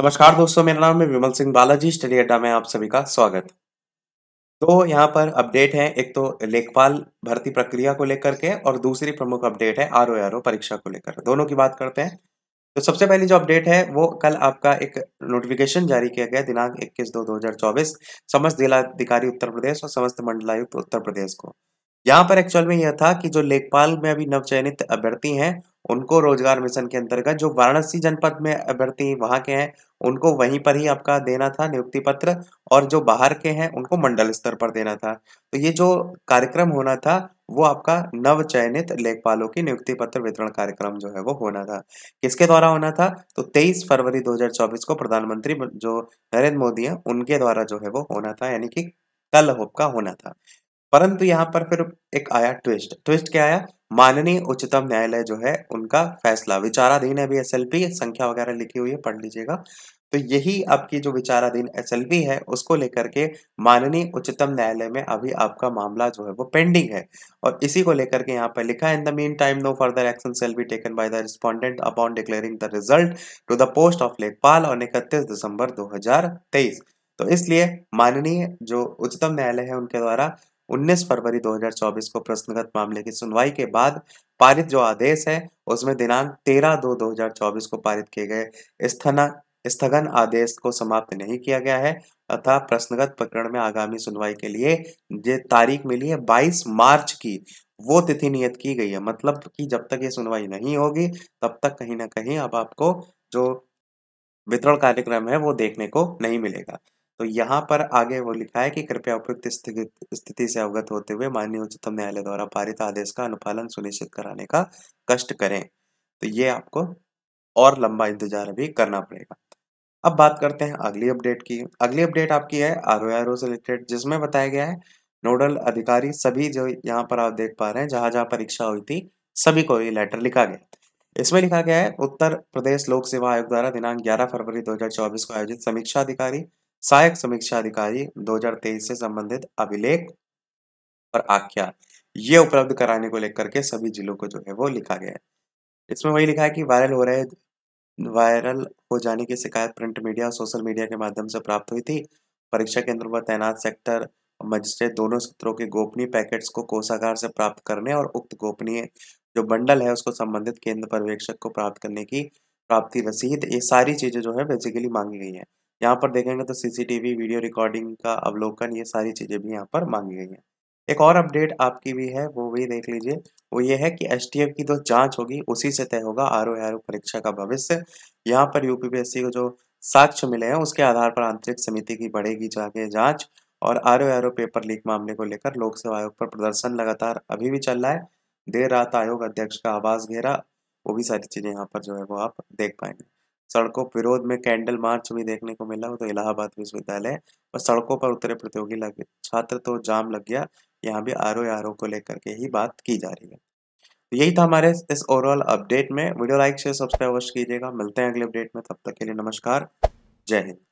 नमस्कार दोस्तों मेरा नाम है विमल सिंह बालाजी स्टडी अड्डा में आप सभी का स्वागत तो यहाँ पर अपडेट है एक तो लेखपाल भर्ती प्रक्रिया को लेकर के और दूसरी प्रमुख अपडेट है आर ओ ओ परीक्षा को लेकर दोनों की बात करते हैं तो सबसे पहले जो अपडेट है वो कल आपका एक नोटिफिकेशन जारी किया गया दिनांक इक्कीस दो दो हजार चौबीस समस्त जिलाधिकारी उत्तर प्रदेश और समस्त मंडलायुक्त उत्तर प्रदेश को यहाँ पर एक्चुअल में यह था कि जो लेखपाल में अभी नवचयनित अभ्यर्थी हैं उनको रोजगार मिशन के अंतर्गत जो वाराणसी जनपद में अभ्यर्थी वहां के हैं उनको वहीं पर ही आपका देना था नियुक्ति पत्र और जो बाहर के हैं उनको मंडल स्तर पर देना था तो ये जो कार्यक्रम होना था वो आपका नव चयनित लेखपालों की नियुक्ति पत्र वितरण कार्यक्रम जो है वो होना था किसके द्वारा होना था तो 23 फरवरी 2024 को प्रधानमंत्री जो नरेंद्र मोदी हैं उनके द्वारा जो है वो होना था यानी कि कल होप का होना था परंतु यहाँ पर फिर एक आया ट्विस्ट ट्विस्ट क्या आया माननीय उच्चतम न्यायालय जो है उनका फैसला विचाराधीन है भी एस संख्या वगैरह लिखी हुई है पढ़ लीजिएगा तो यही आपकी जो विचाराधीन एस है उसको लेकर के माननीय उच्चतम न्यायालय में अभी आपका मामला जो है वो पेंडिंग है और इसी को लेकर के यहाँ पर लिखा है in the meantime no further action shall be taken by the respondent upon declaring the result to the post of लेखपाल ऑन इकतीस दिसंबर दो तो इसलिए माननीय जो उच्चतम न्यायालय है उनके द्वारा 19 फरवरी 2024 को प्रश्नगत मामले की सुनवाई के बाद पारित जो आदेश है उसमें दिनांक 13 दो 2024 को पारित किए गए स्थगन आदेश को समाप्त नहीं किया गया है अथा प्रश्नगत प्रकरण में आगामी सुनवाई के लिए जो तारीख मिली है 22 मार्च की वो तिथि नियत की गई है मतलब कि जब तक ये सुनवाई नहीं होगी तब तक कहीं ना कहीं अब आपको जो वितरण कार्यक्रम है वो देखने को नहीं मिलेगा तो यहाँ पर आगे वो लिखा है कि कृपया उपयुक्त स्थिति से अवगत होते हुए माननीय उच्चतम न्यायालय द्वारा पारित आदेश का अनुपालन सुनिश्चित कराने का कष्ट करें तो ये आपको और लंबा इंतजार भी करना पड़ेगा अब बात करते हैं अगली अपडेट की अगली अपडेट आपकी है आर ओ आर ओ से रिलेटेड जिसमें बताया गया है नोडल अधिकारी सभी जो यहाँ पर आप देख पा रहे हैं जहां जहां परीक्षा हुई थी सभी को ये लेटर लिखा गया इसमें लिखा गया है उत्तर प्रदेश लोक सेवा आयोग द्वारा दिनांक 11 फरवरी 2024 को आयोजित समीक्षा अधिकारी सहायक समीक्षा अधिकारी 2023 से संबंधित अभिलेख और आख्या ये उपलब्ध कराने को लेकर के सभी जिलों को जो है वो लिखा गया है इसमें वही लिखा है कि वायरल हो रहे वायरल हो जाने की शिकायत प्रिंट मीडिया और सोशल मीडिया के माध्यम से प्राप्त हुई थी परीक्षा केंद्रों पर तैनात सेक्टर मजिस्ट्रेट दोनों सत्रों के गोपनीय पैकेट्स को कोषागार से प्राप्त करने और उक्त गोपनीय जो बंडल है उसको संबंधित केंद्र पर्यवेक्षक को प्राप्त करने की प्राप्ति रसीद ये सारी चीज़ें जो है बेसिकली मांगी गई है यहाँ पर देखेंगे तो सीसीटीवी वीडियो रिकॉर्डिंग का अवलोकन ये सारी चीज़ें भी यहाँ पर मांगी गई हैं एक और अपडेट आपकी भी है वो भी देख लीजिए वो ये है कि एस की जो जाँच होगी उसी से तय होगा आर ओ परीक्षा का भविष्य यहाँ पर यूपीपीएससी को जो साक्ष्य मिले हैं उसके आधार पर आंतरिक समिति की बढ़ेगी जाके जांच और आर ओ पेपर लीक मामले को लेकर लोक सेवा आयोग पर प्रदर्शन लगातार अभी भी चल रहा है देर रात आयोग अध्यक्ष का आवास घेरा वो भी सारी चीज़ें यहाँ पर जो है वो आप देख पाएंगे सड़कों विरोध में कैंडल मार्च भी देखने को मिला वो तो इलाहाबाद विश्वविद्यालय और सड़कों पर उतरे प्रतियोगी लगे छात्र तो जाम लग गया यहाँ भी आर ओ को लेकर के ही बात की जा रही है तो यही था हमारे इस ओवरऑल अपडेट में वीडियो लाइक शेयर सब्सक्राइब अवश्य कीजिएगा मिलते हैं अगले अपडेट में तब तक के लिए नमस्कार जय हिंद